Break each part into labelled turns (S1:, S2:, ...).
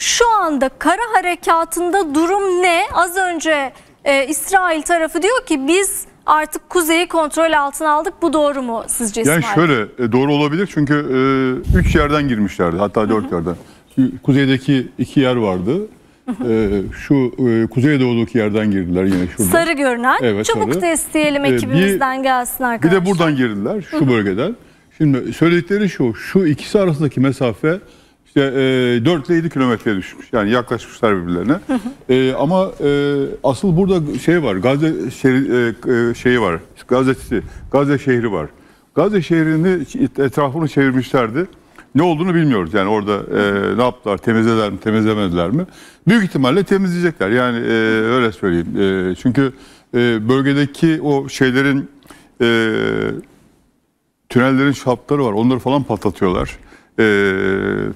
S1: Şu anda kara harekatında durum ne? Az önce e, İsrail tarafı diyor ki biz artık kuzeyi kontrol altına aldık. Bu doğru mu sizce İsmail? Yani şöyle
S2: e, doğru olabilir çünkü 3 e, yerden girmişlerdi hatta 4 yerden. Kuzeydeki iki yer vardı. ee, şu e, kuzeydoğudaki yerden girdiler yine şurada. Sarı görünen. Evet, Çabuk sarı. testeyelim e, ekibimizden
S1: ee, bir, gelsin arkadaşlar. Bir de buradan
S2: girdiler şu bölgeden. Şimdi söyledikleri şu, şu ikisi arasındaki mesafe işte e, 4 ile 7 kilometreye düşmüş. Yani yaklaşmışlar birbirlerine. Hı hı. E, ama e, asıl burada şey var. Gazze şehri e, e, şeyi var. Gazetesi, Gazze şehri var. Gazze şehrini etrafını çevirmişlerdi. Ne olduğunu bilmiyoruz. Yani orada e, ne yaptılar? Temizlediler mi? Temizlemediler mi? Büyük ihtimalle temizleyecekler. Yani e, öyle söyleyeyim. E, çünkü e, bölgedeki o şeylerin e, tünellerin şapları var. Onları falan patlatıyorlar e,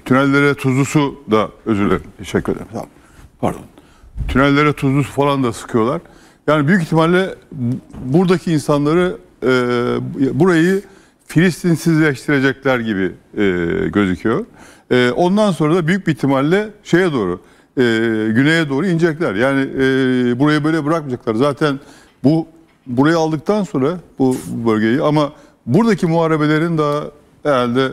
S2: tünellere tuzlu su da özür dilerim. Teşekkür ederim. Tamam. Pardon. Tünellere tuzlu su falan da sıkıyorlar. Yani büyük ihtimalle buradaki insanları e, burayı Filistinsizleştirecekler gibi e, gözüküyor. E, ondan sonra da büyük bir ihtimalle şeye doğru e, güneye doğru inecekler. Yani e, burayı böyle bırakmayacaklar. Zaten bu burayı aldıktan sonra bu, bölgeyi ama buradaki muharebelerin daha herhalde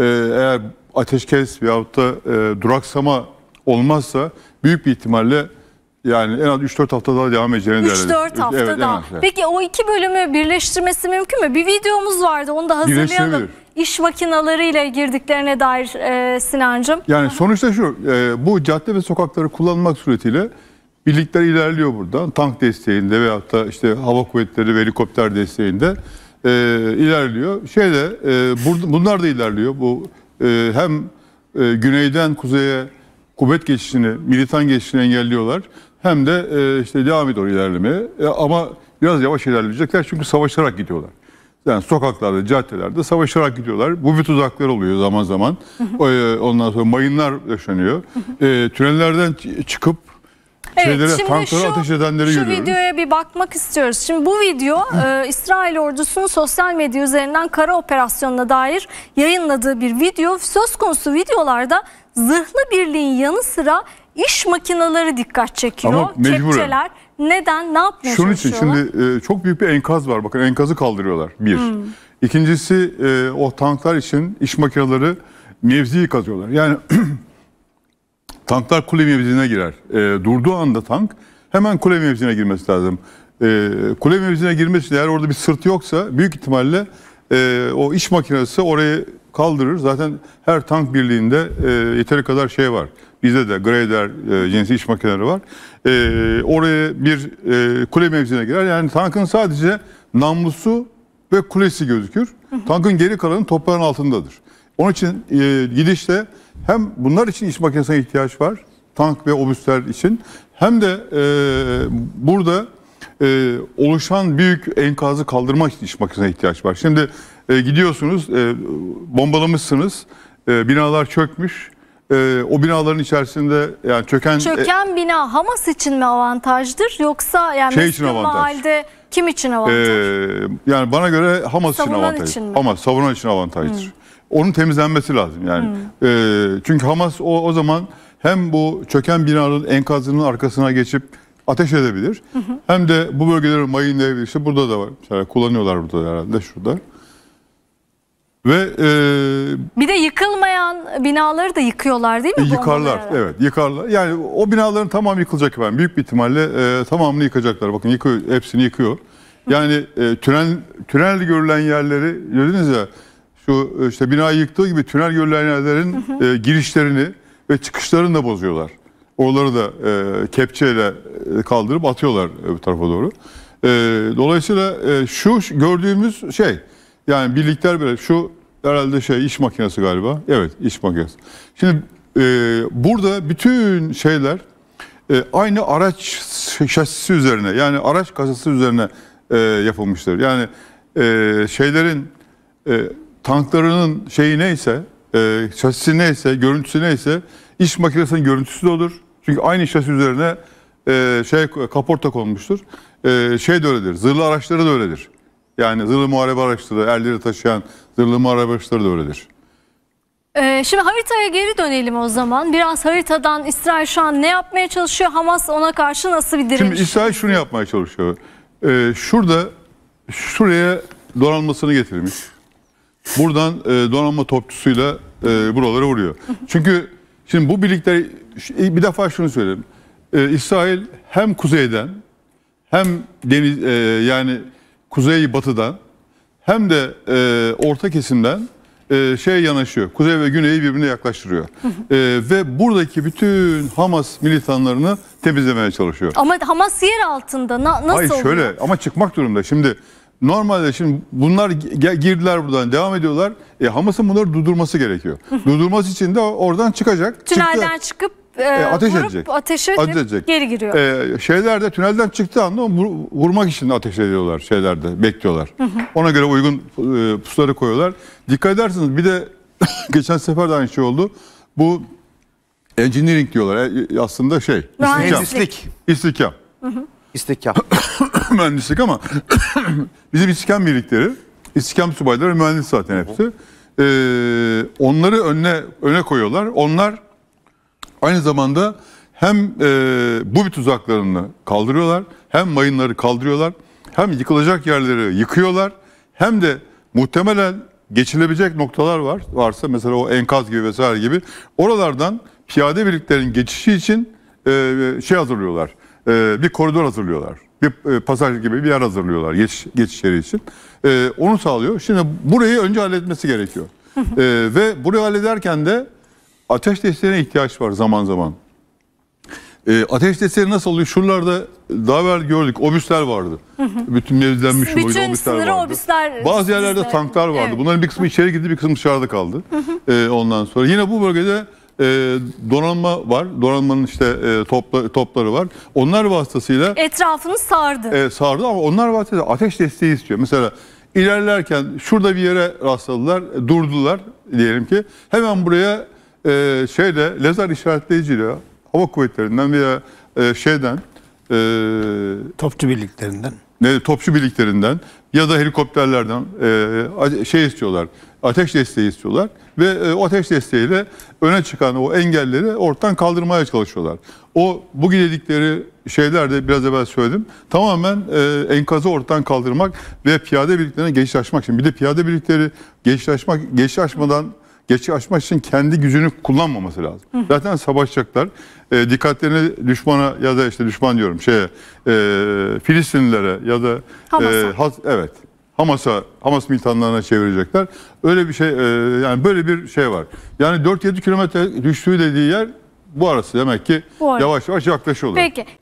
S2: ee, eğer ateşkes veyahut da e, duraksama olmazsa büyük bir ihtimalle yani en az 3-4 hafta daha devam edeceğini 3-4 hafta evet, daha. Peki
S1: o iki bölümü birleştirmesi mümkün mü? Bir videomuz vardı onu da hazırlayalım. İş makinalarıyla girdiklerine dair e, Sinancım.
S2: Yani sonuçta şu e, bu cadde ve sokakları kullanmak suretiyle birlikler ilerliyor buradan. Tank desteğinde veyahut da işte hava kuvvetleri ve helikopter desteğinde e, ilerliyor. Şeyde e, bunlar da ilerliyor. Bu e, hem e, güneyden kuzeye kuvvet geçişini, militan geçişini engelliyorlar. Hem de e, işte devam ediyor ilerlemeye. E, ama biraz yavaş ilerleyecekler çünkü savaşarak gidiyorlar. Yani sokaklarda, caddelerde savaşarak gidiyorlar. Bu bir tuzaklar oluyor zaman zaman. E, ondan sonra mayınlar yaşanıyor. E, tünellerden çıkıp Evet, şimdi şu, ateş edenleri şu videoya
S1: bir bakmak istiyoruz. Şimdi bu video e, İsrail ordusunun sosyal medya üzerinden kara operasyonuna dair yayınladığı bir video. Söz konusu videolarda zırhlı birliğin yanı sıra iş makinaları dikkat çekiyor. Ama mecburen. Kepçeler. Neden? Ne yapmıyor? Şunun için şimdi
S2: e, çok büyük bir enkaz var. Bakın enkazı kaldırıyorlar. Bir. Hmm. İkincisi e, o tanklar için iş makinaları mevziyi kazıyorlar. Yani Tanklar kule mevzine girer. E, durduğu anda tank hemen kule mevzine girmesi lazım. E, kule mevzine girmesi için eğer orada bir sırt yoksa büyük ihtimalle e, o iş makinesi orayı kaldırır. Zaten her tank birliğinde e, yeteri kadar şey var. Bizde de grader e, cinsi iş makineleri var. E, oraya bir e, kule mevzine girer. Yani tankın sadece namlusu ve kulesi gözükür. Tankın geri kalanı toprağın altındadır. Onun için e, gidişte hem bunlar için iş makinesine ihtiyaç var. Tank ve obüsler için. Hem de e, burada e, oluşan büyük enkazı kaldırmak için iş makinesine ihtiyaç var. Şimdi e, gidiyorsunuz, e, bombalamışsınız, e, binalar çökmüş. E, o binaların içerisinde yani çöken... E, çöken
S1: e, bina Hamas için mi avantajdır yoksa yani şey için avantaj. halde kim için e, avantaj?
S2: E, yani bana göre Hamas savunan için avantaj. Için mi? Hamas savunan için avantajdır. Hmm. Onun temizlenmesi lazım yani. E, çünkü Hamas o, o zaman hem bu çöken binanın enkazının arkasına geçip ateş edebilir. Hı hı. Hem de bu bölgeleri mayın devri burada da var. Mesela kullanıyorlar burada herhalde şurada. Ve e,
S1: bir de yıkılmayan binaları da yıkıyorlar değil mi? E, yıkarlar
S2: evet yıkarlar. Yani o binaların tamamı yıkılacak efendim. Büyük bir ihtimalle e, tamamını yıkacaklar. Bakın yıkıyor, hepsini yıkıyor. Yani e, tünel, tünel görülen yerleri gördünüz ya şu e, işte bina yıktığı gibi tünel göllenenlerin e, girişlerini ve çıkışlarını da bozuyorlar. Oraları da e, kepçeyle e, kaldırıp atıyorlar e, bu tarafa doğru. E, dolayısıyla e, şu gördüğümüz şey yani birlikler böyle şu herhalde şey iş makinesi galiba. Evet iş makinesi. Şimdi e, burada bütün şeyler e, aynı araç şasisi üzerine yani araç kasası üzerine e, yapılmıştır. Yani e, şeylerin e, tanklarının şeyi neyse, e, şasisi neyse, görüntüsü neyse iş makinesinin görüntüsü de olur. Çünkü aynı şasi üzerine e, şey kaporta konmuştur. E, şey de öyledir, zırhlı araçları da öyledir. Yani zırhlı muharebe araçları, erleri taşıyan zırhlı muharebe araçları da öyledir.
S1: E, şimdi haritaya geri dönelim o zaman. Biraz haritadan İsrail şu an ne yapmaya çalışıyor? Hamas ona karşı nasıl bir direniş? Şimdi
S2: İsrail şunu yapmaya çalışıyor. Ee, şurada şuraya donanmasını getirmiş. Buradan e, donanma topçusuyla e, buralara vuruyor. Çünkü şimdi bu birlikler e, bir defa şunu söyleyeyim. E, İsrail hem kuzeyden hem deniz e, yani kuzey batıdan hem de e, orta kesimden e, şey yanaşıyor. Kuzey ve güneyi birbirine yaklaştırıyor. e, ve buradaki bütün Hamas militanlarını temizlemeye çalışıyor.
S1: Ama Hamas yer altında Na, nasıl Hayır, şöyle
S2: ama çıkmak durumda. Şimdi normalde şimdi bunlar girdiler buradan devam ediyorlar. E, Hamas'ın bunları durdurması gerekiyor. durdurması için de oradan çıkacak. Tünelden Çıktı. çıkıp
S1: e, e, ateş vurup edecek. ateşe ateş edecek. geri giriyor.
S2: E, şeylerde tünelden çıktığı anda vurmak için ateş ediyorlar şeylerde bekliyorlar. Hı hı. Ona göre uygun e, pusuları koyuyorlar. Dikkat edersiniz bir de geçen sefer de aynı şey oldu. Bu engineering diyorlar e, aslında şey. Mühendislik. İstikam. İstikam. İstikam. mühendislik ama bizim iskan birlikleri, iskan subayları mühendis zaten hepsi. Ee, onları önüne öne koyuyorlar. Onlar aynı zamanda hem e, bu bir tuzaklarını kaldırıyorlar, hem mayınları kaldırıyorlar, hem yıkılacak yerleri yıkıyorlar, hem de muhtemelen geçilebilecek noktalar var varsa mesela o enkaz gibi vesaire gibi oralardan piyade birliklerin geçişi için e, şey hazırlıyorlar, e, bir koridor hazırlıyorlar bir e, pasaj gibi bir yer hazırlıyorlar geç geçişleri için. E, onu sağlıyor. Şimdi burayı önce halletmesi gerekiyor. e, ve burayı hallederken de ateş desteğine ihtiyaç var zaman zaman. E, ateş desteği nasıl oluyor? Şuralarda daha evvel gördük obüsler vardı. Bütün mevzilenmiş obüsler vardı. Obüsler Bazı yerlerde tanklar vardı. Evet. Bunların bir kısmı içeri girdi bir kısmı dışarıda kaldı. E, ondan sonra yine bu bölgede e, donanma var. Donanmanın işte e, topla, topları var. Onlar vasıtasıyla...
S1: Etrafını sardı. E,
S2: sardı ama onlar vasıtasıyla ateş desteği istiyor. Mesela ilerlerken şurada bir yere rastladılar, e, durdular diyelim ki. Hemen buraya e, şeyle lazer işaretleyiciyle hava kuvvetlerinden veya e, şeyden... E, Topçu birliklerinden ne topçu birliklerinden ya da helikopterlerden e, şey istiyorlar. Ateş desteği istiyorlar ve e, o ateş desteğiyle öne çıkan o engelleri ortadan kaldırmaya çalışıyorlar. O bu dedikleri şeyler de biraz evvel söyledim. Tamamen e, enkazı ortadan kaldırmak ve piyade birliklerine geçiş gençleşmek. Şimdi bir de piyade birlikleri geçiş geçiş gençleşmeden geçi aşmak için kendi gücünü kullanmaması lazım. Hı. Zaten savaşacaklar. E, dikkatlerini düşmana ya da işte düşman diyorum şeye e, Filistinlilere ya da e, Hamas'a. E, has, evet Hamas'a Hamas militanlarına çevirecekler. Öyle bir şey e, yani böyle bir şey var. Yani 4-7 kilometre düştüğü dediği yer bu arası demek ki yavaş yavaş yaklaşıyor.
S1: Peki.